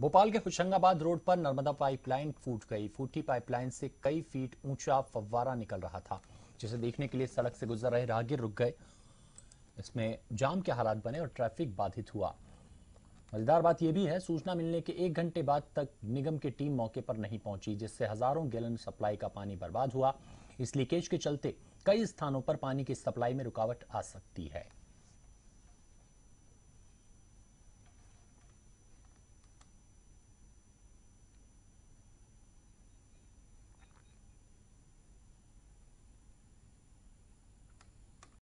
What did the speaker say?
भोपाल के होशंगाबाद रोड पर नर्मदा पाइपलाइन फूट गई फूटी पाइपलाइन से कई फीट ऊंचा फव्वारा निकल रहा था जिसे देखने के लिए सड़क से गुजर रहे राहगीर रुक गए इसमें जाम के हालात बने और ट्रैफिक बाधित हुआ मजेदार बात यह भी है सूचना मिलने के एक घंटे बाद तक निगम की टीम मौके पर नहीं पहुंची जिससे हजारों गैलन सप्लाई का पानी बर्बाद हुआ इस लीकेज के चलते कई स्थानों पर पानी की सप्लाई में रुकावट आ सकती है